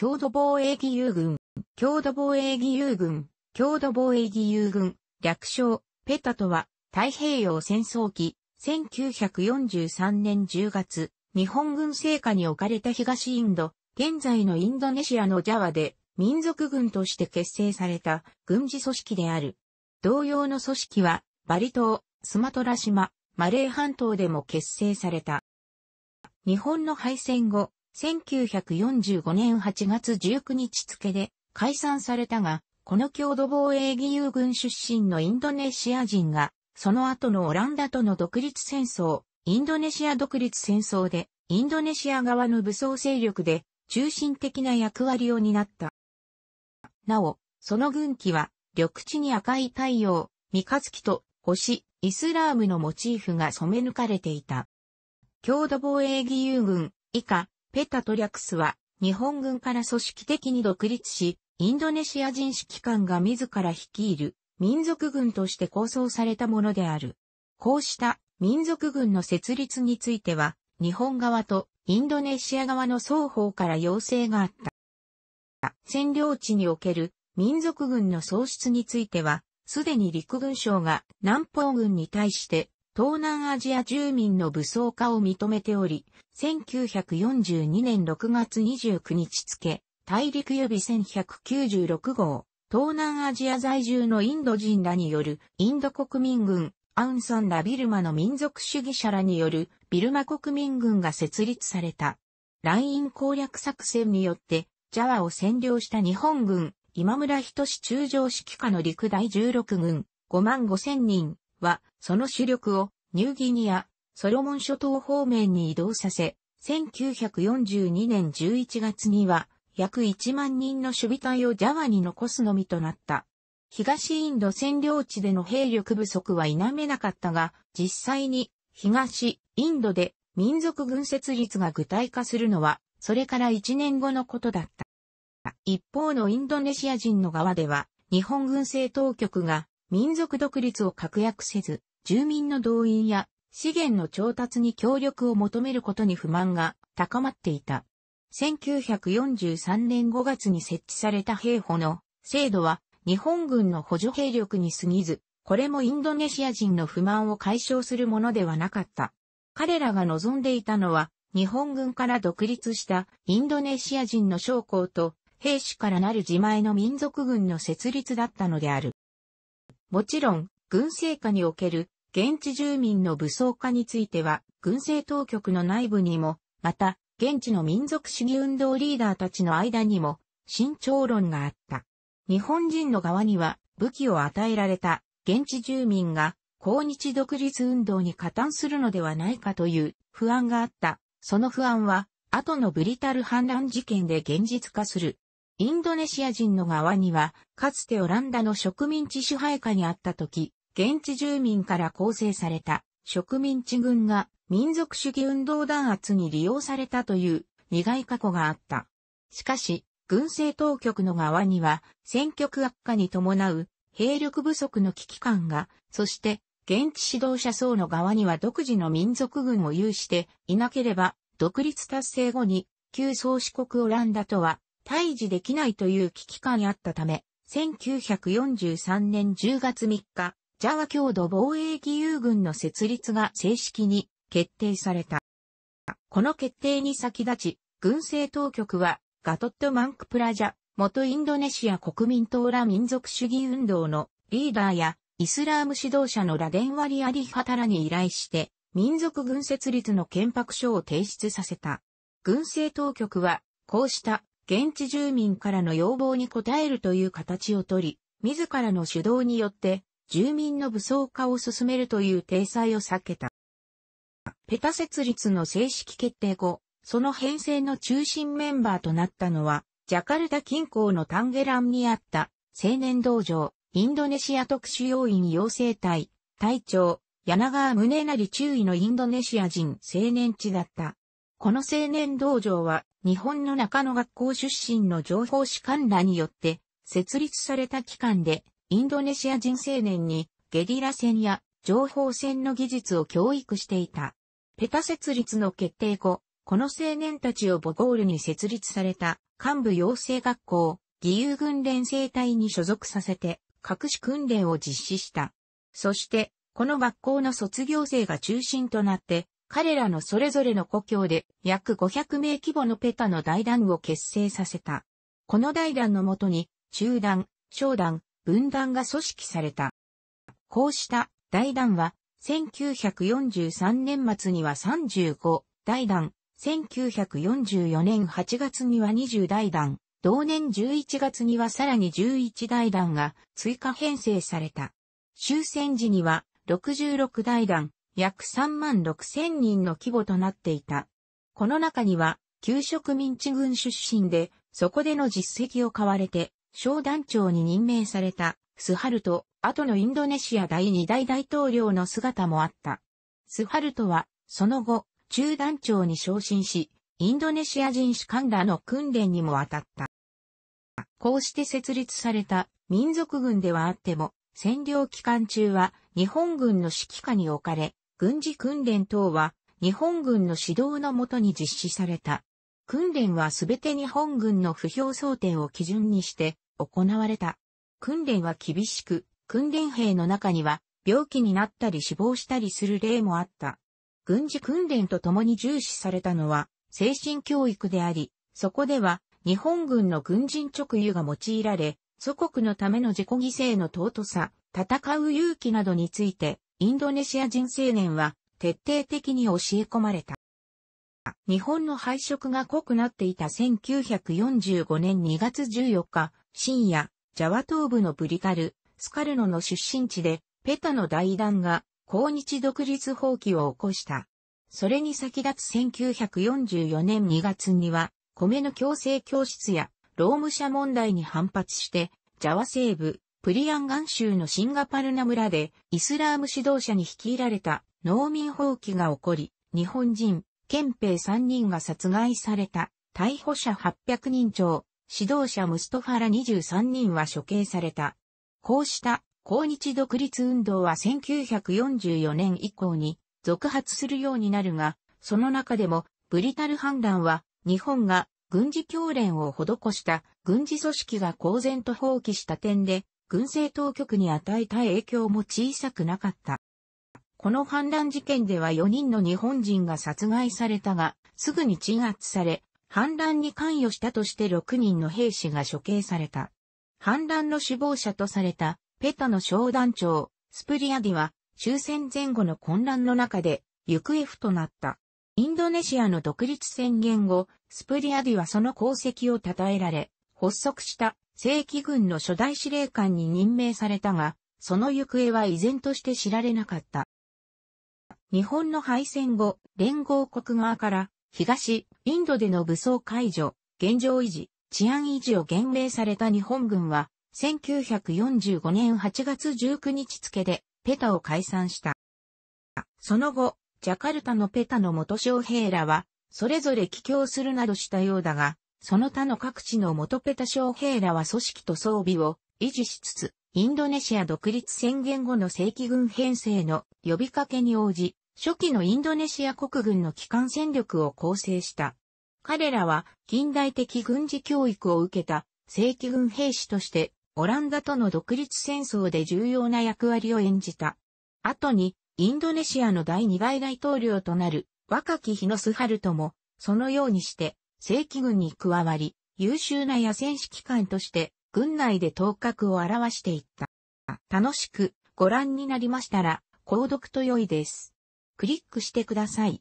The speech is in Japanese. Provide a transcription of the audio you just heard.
郷土防衛義勇軍、郷土防衛義勇軍、郷土防衛義勇軍、略称、ペタとは、太平洋戦争期、1943年10月、日本軍聖火に置かれた東インド、現在のインドネシアのジャワで、民族軍として結成された軍事組織である。同様の組織は、バリ島、スマトラ島、マレー半島でも結成された。日本の敗戦後、1945年8月19日付で解散されたが、この郷土防衛義勇軍出身のインドネシア人が、その後のオランダとの独立戦争、インドネシア独立戦争で、インドネシア側の武装勢力で中心的な役割を担った。なお、その軍旗は、緑地に赤い太陽、三日月と星、イスラームのモチーフが染め抜かれていた。郷土防衛義勇軍以下ペタトリャクスは、日本軍から組織的に独立し、インドネシア人指揮官が自ら率いる民族軍として構想されたものである。こうした民族軍の設立については、日本側とインドネシア側の双方から要請があった。占領地における民族軍の創出については、すでに陸軍省が南方軍に対して東南アジア住民の武装化を認めており、1942年6月29日付、大陸予備1196号、東南アジア在住のインド人らによるインド国民軍、アウンソンラビルマの民族主義者らによるビルマ国民軍が設立された。ライン攻略作戦によって、ジャワを占領した日本軍、今村仁志中将指揮下の陸第16軍、5万5千人、は、その主力をニューギニア、ソロモン諸島方面に移動させ、1942年11月には、約1万人の守備隊をジャワに残すのみとなった。東インド占領地での兵力不足は否めなかったが、実際に東インドで民族軍設立が具体化するのは、それから1年後のことだった。一方のインドネシア人の側では、日本軍政当局が民族独立を確約せず、住民の動員や資源の調達に協力を求めることに不満が高まっていた。1943年5月に設置された兵法の制度は日本軍の補助兵力に過ぎず、これもインドネシア人の不満を解消するものではなかった。彼らが望んでいたのは日本軍から独立したインドネシア人の将校と兵士からなる自前の民族軍の設立だったのである。もちろん、軍政下における現地住民の武装化については、軍政当局の内部にも、また、現地の民族主義運動リーダーたちの間にも、慎重論があった。日本人の側には、武器を与えられた現地住民が、抗日独立運動に加担するのではないかという不安があった。その不安は、後のブリタル反乱事件で現実化する。インドネシア人の側には、かつてオランダの植民地支配下にあった時、現地住民から構成された植民地軍が民族主義運動弾圧に利用されたという苦い過去があった。しかし、軍政当局の側には戦局悪化に伴う兵力不足の危機感が、そして現地指導者層の側には独自の民族軍を有していなければ、独立達成後に旧宗主国オランダとは対峙できないという危機感にあったため、1943年10月3日、ジャワ郷土防衛義勇軍の設立が正式に決定された。この決定に先立ち、軍政当局はガトット・マンク・プラジャ、元インドネシア国民党ら民族主義運動のリーダーやイスラーム指導者のラデンワリ・アリ・ハタラに依頼して、民族軍設立の憲白書を提出させた。軍政当局は、こうした現地住民からの要望に応えるという形をとり、自らの主導によって住民の武装化を進めるという体裁を避けた。ペタ設立の正式決定後、その編成の中心メンバーとなったのは、ジャカルタ近郊のタンゲランにあった青年道場、インドネシア特殊要員養成隊、隊長、柳川宗成中尉のインドネシア人青年地だった。この青年道場は日本の中野学校出身の情報士官らによって設立された機関で、インドネシア人青年にゲリラ戦や情報戦の技術を教育していた。ペタ設立の決定後、この青年たちをボゴールに設立された幹部養成学校、義勇軍連生隊に所属させて、隠し訓練を実施した。そして、この学校の卒業生が中心となって、彼らのそれぞれの故郷で約500名規模のペタの大団を結成させた。この大団のもとに、中団、小団、分団が組織された。こうした大団は、1943年末には35大団、1944年8月には20大団、同年11月にはさらに11大団が追加編成された。終戦時には66大団、約3万6千人の規模となっていた。この中には、旧植民地軍出身で、そこでの実績を買われて、小団長に任命された、スハルト、後のインドネシア第2代大統領の姿もあった。スハルトは、その後、中団長に昇進し、インドネシア人士官らの訓練にも当たった。こうして設立された民族軍ではあっても、占領期間中は日本軍の指揮下に置かれ、軍事訓練等は日本軍の指導のもとに実施された。訓練はすべて日本軍の不評想定を基準にして行われた。訓練は厳しく、訓練兵の中には病気になったり死亡したりする例もあった。軍事訓練とともに重視されたのは精神教育であり、そこでは日本軍の軍人直輸が用いられ、祖国のための自己犠牲の尊さ、戦う勇気などについてインドネシア人青年は徹底的に教え込まれた。日本の配色が濃くなっていた1945年2月14日、深夜、ジャワ東部のブリカル、スカルノの出身地で、ペタの大団が、抗日独立放棄を起こした。それに先立つ1944年2月には、米の強制教室や、労務者問題に反発して、ジャワ西部、プリアンガン州のシンガパルナ村で、イスラーム指導者に率いられた農民放棄が起こり、日本人、憲兵3人が殺害された、逮捕者800人超、指導者ムストファラ23人は処刑された。こうした抗日独立運動は1944年以降に続発するようになるが、その中でもブリタル反乱は日本が軍事教練を施した軍事組織が公然と放棄した点で軍政当局に与えた影響も小さくなかった。この反乱事件では4人の日本人が殺害されたが、すぐに鎮圧され、反乱に関与したとして6人の兵士が処刑された。反乱の首謀者とされた、ペタの商団長、スプリアディは、終戦前後の混乱の中で、行方不となった。インドネシアの独立宣言後、スプリアディはその功績を称えられ、発足した正規軍の初代司令官に任命されたが、その行方は依然として知られなかった。日本の敗戦後、連合国側から東、インドでの武装解除、現状維持、治安維持を厳命された日本軍は、1945年8月19日付でペタを解散した。その後、ジャカルタのペタの元将兵らは、それぞれ帰郷するなどしたようだが、その他の各地の元ペタ将兵らは組織と装備を維持しつつ、インドネシア独立宣言後の正規軍編成の呼びかけに応じ、初期のインドネシア国軍の機関戦力を構成した。彼らは近代的軍事教育を受けた正規軍兵士として、オランダとの独立戦争で重要な役割を演じた。後に、インドネシアの第二代大統領となる若き日野スハルトも、そのようにして、正規軍に加わり、優秀な野戦指揮官として軍内で頭角を表していった。楽しくご覧になりましたら、購読と良いです。クリックしてください。